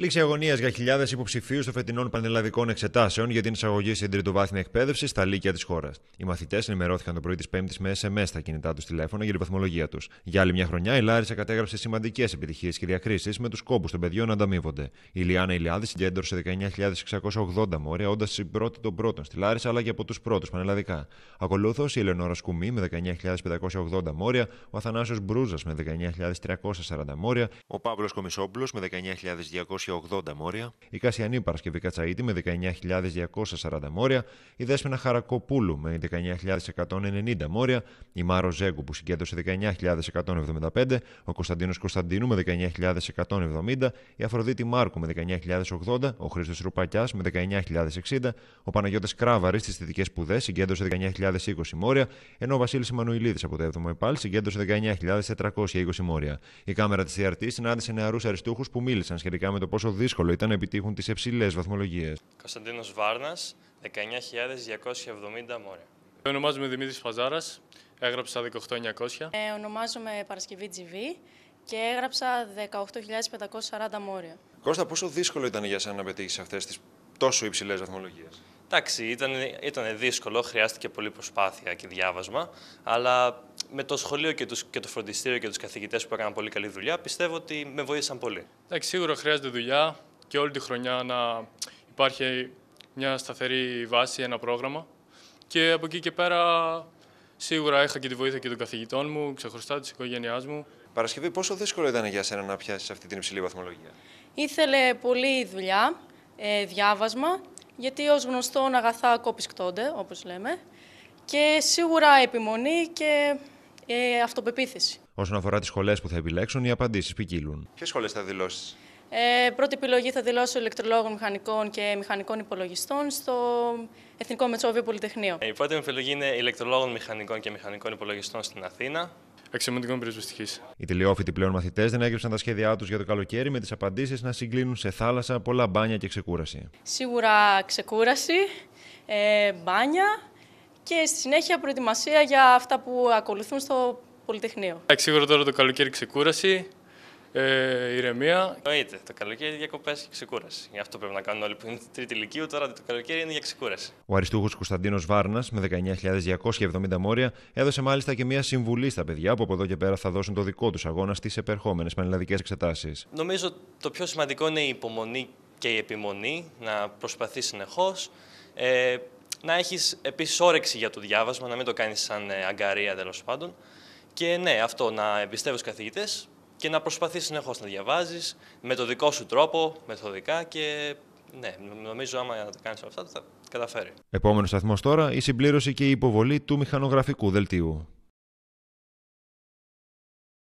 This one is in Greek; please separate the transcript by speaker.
Speaker 1: Λήξη αγωνίας για χιλιάδες υποψηφίους των φετινών πανελλαδικών εξετάσεων για την εισαγωγή στην τριτοβάθμια εκπαίδευση στα λύκεια της χώρας. Οι μαθητές ενημερώθηκαν το πρωί της Πέμπτης με SMS στα κινητά τους τηλέφωνα για την βαθμολογία τους. Για άλλη μια χρονιά, η Λάρισα κατέγραψε σημαντικές επιτυχίες και διακρίσεις με τους κόμπου των παιδιών να ανταμείβονται. Η Λιάννα Ηλιάδης συγκέντρωσε 19.680 μόρια, όντας η πρώτη των πρώτων στη Λάρισα αλλά και από τους πρώτους πανελλαδικά. Ακολούθως η Ελεονόρα Σκουμή με 19.580 μόρια, ο Αθανάσιος Μπρούζας με 19.340 μόρια, ο Παύλος Κομισόπουλος με 19.200 1.680 μόρια. Η Κασιανή Παρασκευή Κατσαΐτη με 19.240 μόρια. Η Δέσμενα Χαρακοπούλου με 19.190 μόρια. Η Μάρο Ζέγκου που συγκέντρωσε 19.175. Ο Κωνσταντίνος Κωνσταντίνου με 19.170. Η Αφροδίτη Μάρκου με 19.080. Ο Χρήστος Ρουπακιάς με 19.060. Ο Παναγιώτης Κράβαρης στις θετικές σπουδές συγκέντρωσε 19.020 μόρια. Ενώ ο Βασίλης Μανουιλίδη από το 7ο ΕΠΑΛ συγκέντρωσε 19.420 μόρια. Η κάμερα της CRT συνάντησε νεαρούς αριστούχους που μίλησαν σχετικά με το πώς πόσο δύσκολο ήταν να επιτύχουν τις υψηλές βαθμολογίες.
Speaker 2: Κωνσταντίνος Βάρνας, 19.270 μόρια. Ονομάζομαι Δημήτρης Φαζάρα, έγραψα 18.900. Ε,
Speaker 3: ονομάζομαι Παρασκευή GV και έγραψα 18.540 μόρια.
Speaker 1: Κώστα, πόσο δύσκολο ήταν για σένα να πετύχεις αυτές τις τόσο υψηλές βαθμολογίες. Εντάξει,
Speaker 2: ήταν, ήταν δύσκολο, χρειάστηκε πολύ προσπάθεια και διάβασμα, αλλά με το σχολείο και, τους, και το φροντιστήριο και τους καθηγητές που έκαναν πολύ καλή δουλειά, πιστεύω ότι με βοήθησαν πολύ. Εντάξει, σίγουρα χρειάζεται δουλειά και όλη τη χρονιά να υπάρχει μια σταθερή βάση, ένα πρόγραμμα. Και από εκεί και πέρα, σίγουρα είχα και τη βοήθεια και των καθηγητών
Speaker 1: μου, ξεχωριστά της οικογένειάς μου. Παρασκευή, πόσο δύσκολο ήταν για σένα να πιάσεις αυτή την υψηλή βαθμολογία.
Speaker 3: Ήθελε πολύ δουλειά, ε, διάβασμα γιατί ως γνωστόν αγαθά κόπης όπως λέμε, και σίγουρα επιμονή και ε, αυτοπεποίθηση.
Speaker 1: Όσον αφορά τις σχολές που θα επιλέξουν, οι απαντήσεις ποικίλουν. Ποιες σχολές θα δηλώσεις,
Speaker 3: ε, Πρώτη επιλογή θα δηλώσω ηλεκτρολόγων, μηχανικών και μηχανικών υπολογιστών στο Εθνικό Μετσόβιο Πολυτεχνείο.
Speaker 2: Η πρώτη επιλογή είναι ηλεκτρολόγων, μηχανικών και μηχανικών υπολογιστών στην Αθήνα αξιωματικών πυροσβεστικής.
Speaker 1: Οι τηλεόφοιτοι πλέον μαθητές δεν έγραψαν τα σχέδιά τους για το καλοκαίρι με τις απαντήσεις να συγκλίνουν σε θάλασσα, πολλά μπάνια και ξεκούραση.
Speaker 3: Σίγουρα ξεκούραση, ε, μπάνια και στη συνέχεια προετοιμασία για αυτά που ακολουθούν στο Πολυτεχνείο.
Speaker 2: Σίγουρα τώρα το καλοκαίρι ξεκούραση, ε, ηρεμία. Εννοείται. Το καλοκαίρι διακοπές και ξεκούραση. Γι' αυτό πρέπει να κάνουν όλοι που είναι τρίτη ηλικίου. Τώρα το καλοκαίρι είναι για ξεκούραση.
Speaker 1: Ο Αριστούχος Κωνσταντίνος Βάρνας, με 19.270 μόρια, έδωσε μάλιστα και μία συμβουλή στα παιδιά που από εδώ και πέρα θα δώσουν το δικό τους αγώνα στις επερχόμενες πανελλαδικές εξετάσεις.
Speaker 2: Νομίζω το πιο σημαντικό είναι η υπομονή και η επιμονή, να προσπαθεί συνεχώς. Ε, να έχεις επίσης όρεξη για το διάβασμα, να μην το κάνεις σαν ε, αγκαρία τέλος πάντων. Και ναι, αυτό, να στου καθηγήτε και να προσπαθείς συνεχώς να διαβάζεις με το δικό σου τρόπο, μεθοδικά και ναι, νομίζω άμα να τα κάνεις αυτά θα καταφέρει.
Speaker 1: Επόμενος σταθμός τώρα η συμπλήρωση και η υποβολή του μηχανογραφικού δελτίου.